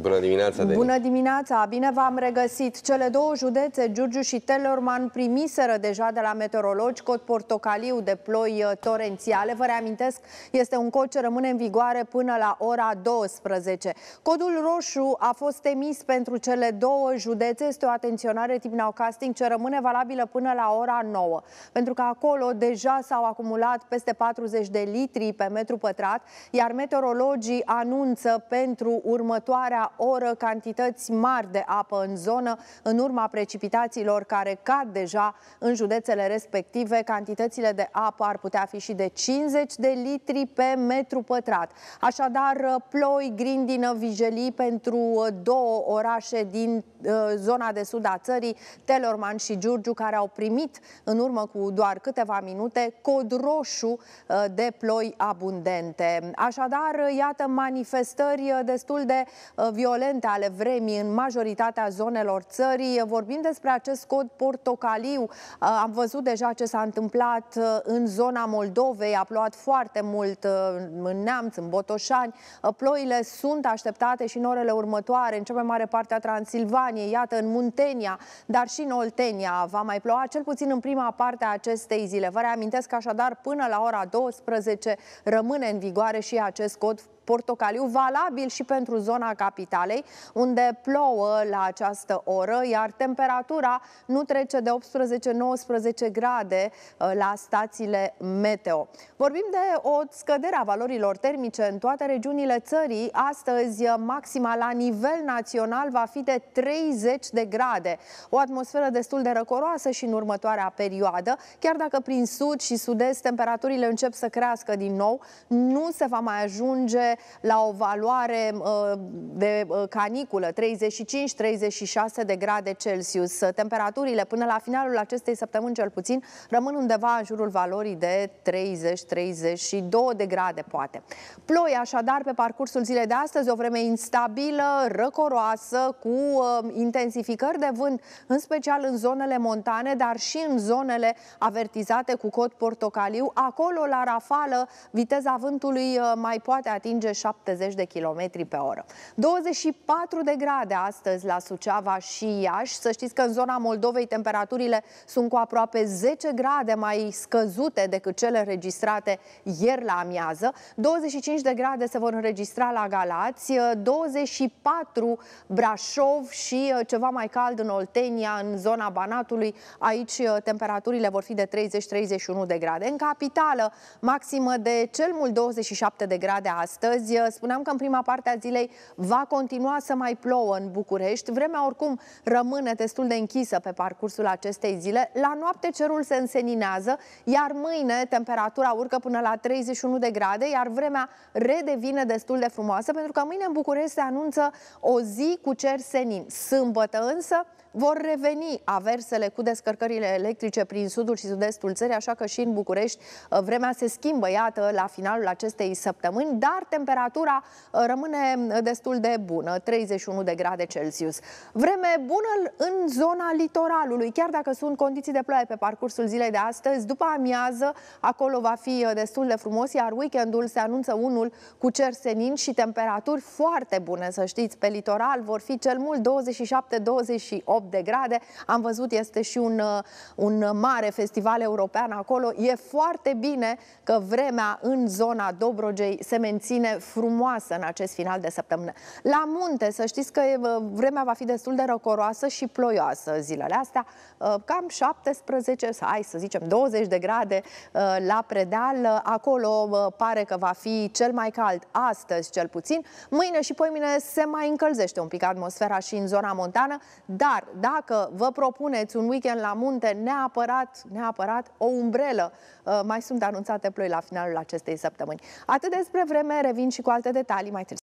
Bună dimineața, Denis. Bună dimineața, bine v-am regăsit. Cele două județe, Giurgiu și Telorman, primiseră deja de la meteorologi cod portocaliu de ploi uh, torențiale. Vă reamintesc, este un cod ce rămâne în vigoare până la ora 12. Codul roșu a fost emis pentru cele două județe. Este o atenționare tip casting ce rămâne valabilă până la ora 9. Pentru că acolo deja s-au acumulat peste 40 de litri pe metru pătrat, iar meteorologii anunță pentru următoare următoarea oră cantități mari de apă în zonă în urma precipitațiilor care cad deja în județele respective. Cantitățile de apă ar putea fi și de 50 de litri pe metru pătrat. Așadar, ploi, grindină, vijelii pentru uh, două orașe din uh, zona de sud a țării, Telorman și Giurgiu, care au primit în urmă cu doar câteva minute cod roșu uh, de ploi abundente. Așadar, iată manifestări destul de Uh, violente ale vremii în majoritatea zonelor țării. Vorbim despre acest cod portocaliu. Uh, am văzut deja ce s-a întâmplat uh, în zona Moldovei. A plouat foarte mult în Neamț, în Botoșani. Ploile sunt așteptate și în orele următoare, în cea mai mare parte a Transilvaniei, iată, în Muntenia, dar și în Oltenia va mai ploua, cel puțin în prima parte a acestei zile. Vă reamintesc așadar, până la ora 12 rămâne în vigoare și acest cod portocaliu, valabil și pentru zona capitalei, unde plouă la această oră, iar temperatura nu trece de 18-19 grade uh, la stațiile meteo. Vorbim de o scădere a valorilor termice în toate regiunile țării. Astăzi, maxima la nivel național va fi de 30 de grade. O atmosferă destul de răcoroasă și în următoarea perioadă, chiar dacă prin sud și sud-est temperaturile încep să crească din nou, nu se va mai ajunge la o valoare uh, de uh, caniculă, 35-36 de grade Celsius. Temperaturile până la finalul acestei săptămâni cel puțin rămân undeva în jurul valorii de 30-32 de grade poate. Ploi așadar pe parcursul zilei de astăzi, o vreme instabilă, răcoroasă, cu uh, intensificări de vânt, în special în zonele montane, dar și în zonele avertizate cu cod portocaliu. Acolo, la rafală, viteza vântului mai poate atinge atinge 70 de km pe oră. 24 de grade astăzi la Suceava și Iași. Să știți că în zona Moldovei temperaturile sunt cu aproape 10 grade mai scăzute decât cele registrate ieri la amiază. 25 de grade se vor înregistra la Galați, 24 Brașov și uh, ceva mai cald în Oltenia, în zona Banatului. Aici uh, temperaturile vor fi de 30-31 de grade. În capitală, maximă de cel mult 27 de grade astăzi, astăzi. Uh, spuneam că în prima parte a zilei va continua să mai plouă în București. Vremea oricum rămâne destul de închisă pe parcursul acestei zile. La noapte cerul se înseninează, iar mâine temperatura urcă până la 31 de grade, iar vremea redevine destul de frumoasă, pentru că mâine în București se anunță o zi cu cer senin. Sâmbătă însă vor reveni aversele cu descărcările electrice prin sudul și sud-estul țării, așa că și în București uh, vremea se schimbă, iată, la finalul acestei săptămâni, dar temperatura uh, rămâne uh, destul de bună, 31 de grade Celsius. Vreme bună în zona litoralului, chiar dacă sunt condiții de ploaie pe parcursul zilei de astăzi, după amiază, acolo va fi destul de frumos, iar weekendul se anunță unul cu cer senin și temperaturi foarte bune, să știți, pe litoral vor fi cel mult 27-28 8 de grade. Am văzut, este și un, uh, un mare festival european acolo. E foarte bine că vremea în zona Dobrogei se menține frumoasă în acest final de săptămână. La munte, să știți că uh, vremea va fi destul de răcoroasă și ploioasă zilele astea, uh, cam 17, hai să zicem 20 de grade la predeal. Acolo pare că va fi cel mai cald astăzi cel puțin. Mâine și poimine se mai încălzește un pic atmosfera și în zona montană, dar dacă vă propuneți un weekend la munte, neapărat, neapărat o umbrelă. Uh, mai sunt anunțate ploi la finalul acestei săptămâni. Atât despre vreme, revin și cu alte detalii mai târziu.